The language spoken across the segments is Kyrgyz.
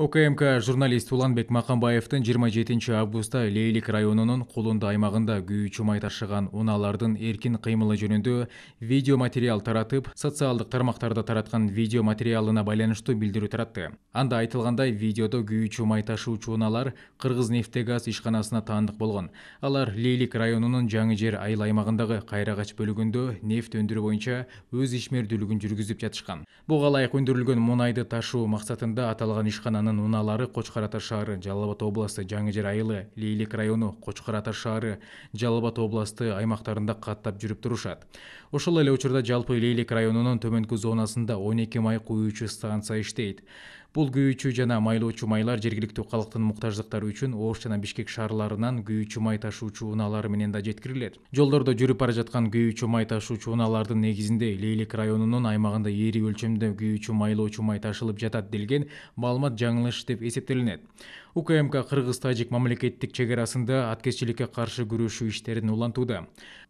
укмк журналист уланбек маканбаевдин жыйырма жетинчи августта лейлик районунун кулунда аймагында күйүүчү май ташыган унаалардын эркин кыймылы жөнүндө видео материал таратып социалдык тармактарда тараткан видео материалына байланыштуу билдирүү таратты анда айтылгандай видеодо күйүүчү май ташуучу унаалар кыргызнефтегаз ишканасына таандык болгон алар лейлик районунун жаңы жер айыл аймагындагы кайрагач бөлүгүндө нефть өндүрүү боюнча өз ишмердүүлүгүн жүргүзүп жатышкан буга ылайык өндүрүлгөн мунайды ташуу максатында аталган ишкананын унаалары кочкор ата шаары жалал абад областы жаңы жер айылы лейлек району кочкор ата шаары жалал абад областы аймактарында каттап жүрүп турушат ошол эле учурда жалпы лейлек районунун төмөнкү зонасында он эки май куюучу станция иштейт бул күйүүчү жана майлоочу майлар жергиликтүү калктын муктаждыктары үчүн ош жана бишкек шаарларынан күйүүчү май ташуучу унаалары менен да жеткирилет жолдордо жүрүп бара жаткан күйүүчү май ташуучу унаалардын негизинде лейлек районунун аймагында ири өлчөмдө күйүүчү майлоочу май ташылып жатат делген маалымат жаңы жаңылыш деп эсептелинет укмк кыргыз тажик мамлекеттик чек арасында аткезчиликке каршы күрөшүү иштерин улантууда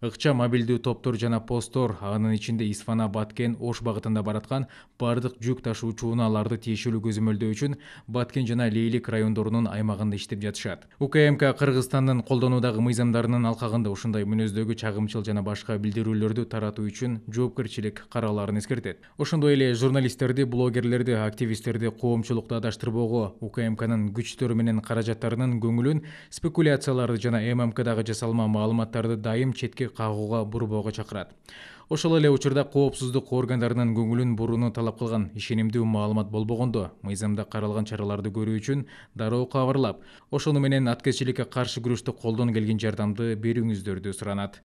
ыкча мобилдүү топтор жана посттор анын ичинде исфана баткен ош багытында бараткан баардык жүк ташуучу унааларды тиешелүү көзөмөлдөө үчүн баткен жана лейлик райондорунун аймагында иштеп жатышат укмк кыргызстандын колдонуудагы мыйзамдарынын алкагында ушундай мүнөздөгү чагымчыл жана башка билдирүүлөрдү таратуу үчүн жоопкерчилик караларын эскертет ошондой эле журналисттерди блогерлерди активисттерди коомчулукту адаштырып укмкнын күчтөрү менен каражаттарынын көңүлүн спекуляцияларды жана ммкдагы жасалма маалыматтарды дайым четке кагууга бурбоого чакырат ошол эле учурда коопсуздук органдарынын көңүлүн бурууну талап кылган ишенимдүү маалымат болбогондо мыйзамда каралган чараларды көрүү үчүн дароо кабарлап ошону менен аткезчиликке каршы күрөштө колдон келген жардамды берүүңүздөрдү суранат